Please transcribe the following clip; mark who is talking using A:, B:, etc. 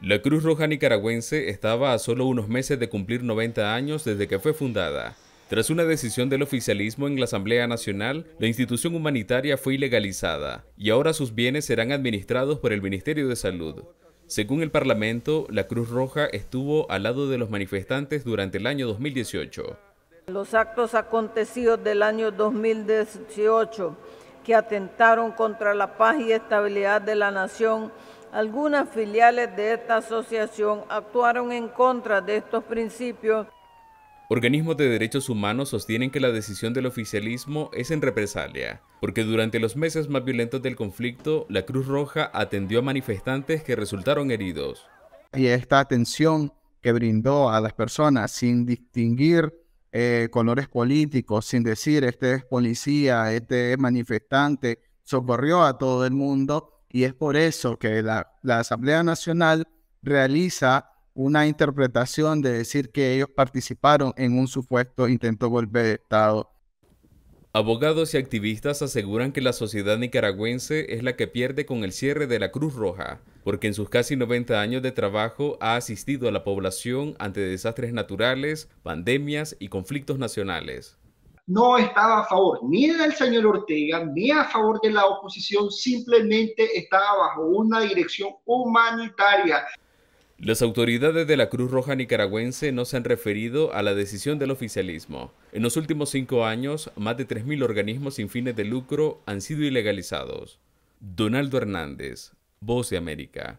A: La Cruz Roja Nicaragüense estaba a solo unos meses de cumplir 90 años desde que fue fundada. Tras una decisión del oficialismo en la Asamblea Nacional, la institución humanitaria fue ilegalizada y ahora sus bienes serán administrados por el Ministerio de Salud. Según el Parlamento, la Cruz Roja estuvo al lado de los manifestantes durante el año 2018.
B: Los actos acontecidos del año 2018 que atentaron contra la paz y estabilidad de la nación algunas filiales de esta asociación actuaron en contra de estos principios.
A: Organismos de derechos humanos sostienen que la decisión del oficialismo es en represalia, porque durante los meses más violentos del conflicto, la Cruz Roja atendió a manifestantes que resultaron heridos.
C: Y esta atención que brindó a las personas sin distinguir eh, colores políticos, sin decir este es policía, este es manifestante, socorrió a todo el mundo y es por eso que la, Asamblea Nacional realiza una interpretación de decir que ellos participaron en un supuesto intento golpe de Estado.
A: Abogados y activistas aseguran que la sociedad nicaragüense es la que pierde con el cierre de la Cruz Roja, porque en sus casi 90 años de trabajo ha asistido a la población ante desastres naturales, pandemias y conflictos nacionales
D: no estaba a favor ni del señor Ortega ni a favor de la oposición, simplemente estaba bajo una dirección humanitaria.
A: Las autoridades de la Cruz Roja nicaragüense no se han referido a la decisión del oficialismo. En los últimos cinco años, más de 3.000 organismos sin fines de lucro han sido ilegalizados. Donaldo Hernández, Voz de América.